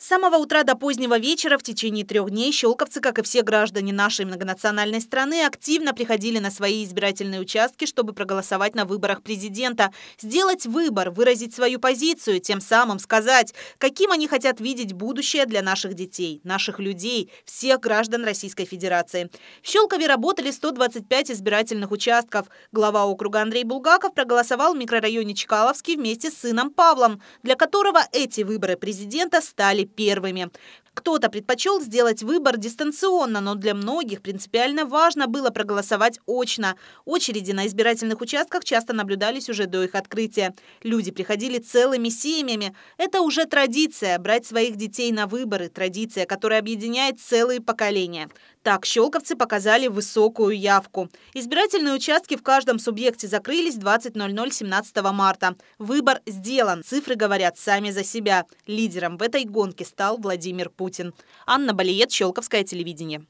С самого утра до позднего вечера в течение трех дней щелковцы, как и все граждане нашей многонациональной страны, активно приходили на свои избирательные участки, чтобы проголосовать на выборах президента, сделать выбор, выразить свою позицию, тем самым сказать, каким они хотят видеть будущее для наших детей, наших людей, всех граждан Российской Федерации. В Щелкове работали 125 избирательных участков. Глава округа Андрей Булгаков проголосовал в микрорайоне Чкаловский вместе с сыном Павлом, для которого эти выборы президента стали первыми. Кто-то предпочел сделать выбор дистанционно, но для многих принципиально важно было проголосовать очно. Очереди на избирательных участках часто наблюдались уже до их открытия. Люди приходили целыми семьями. Это уже традиция – брать своих детей на выборы, традиция, которая объединяет целые поколения. Так, щелковцы показали высокую явку. Избирательные участки в каждом субъекте закрылись 20.00 17 марта. Выбор сделан. Цифры говорят сами за себя. Лидером в этой гонке стал Владимир Путин. Анна Балиет, Щелковское телевидение.